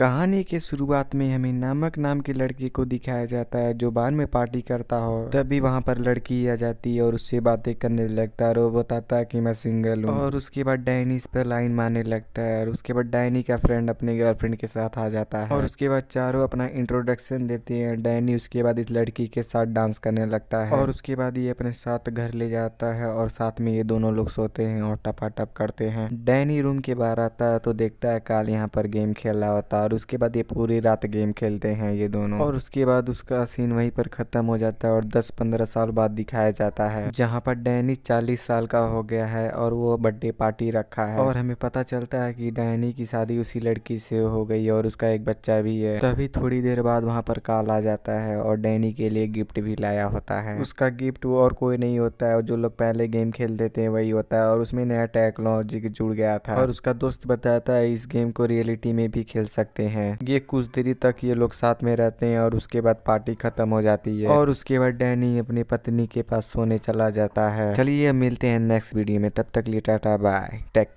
कहानी के शुरुआत में हमें नामक नाम के लड़के को दिखाया जाता है जो बार में पार्टी करता हो तभी वहाँ पर लड़की आ जाती है और उससे बातें करने लगता है और वो बताता है कि मैं सिंगल हूँ और उसके बाद डायनी इस पर लाइन मारने लगता है और उसके बाद डायनी का फ्रेंड अपने गर्लफ्रेंड के साथ आ जाता है और उसके बाद चारों अपना इंट्रोडक्शन देते हैं डायनी उसके बाद इस लड़की के साथ डांस करने लगता है और उसके बाद ये अपने साथ घर ले जाता है और साथ में ये दोनों लोग सोते हैं और टप करते हैं डैनी रूम के बाहर आता है तो देखता है काल यहाँ पर गेम खेल रहा होता है और उसके बाद ये पूरी रात गेम खेलते हैं ये दोनों और उसके बाद उसका सीन वहीं पर ख़त्म हो जाता है और दस पंद्रह साल बाद दिखाया जाता है जहाँ पर डैनी चालीस साल का हो गया है और वो बर्थडे पार्टी रखा है और हमें पता चलता है की डैनी की शादी उसी लड़की से हो गई और उसका एक बच्चा भी है तभी थोड़ी देर बाद वहाँ पर काल आ जाता है और डैनी के लिए गिफ्ट भी लाया होता है उसका गिफ्ट वो और कोई नहीं होता है और जो लोग पहले गेम खेलते थे वही होता है और उसमें नया टेक्नोलॉजी जुड़ गया था और उसका दोस्त बताता है इस गेम को रियलिटी में भी खेल सकते लगते हैं ये कुछ देरी तक ये लोग साथ में रहते हैं और उसके बाद पार्टी खत्म हो जाती है और उसके बाद डैनी अपनी पत्नी के पास सोने चला जाता है चलिए मिलते हैं नेक्स्ट वीडियो में तब तक लिए टाटा बाय टेक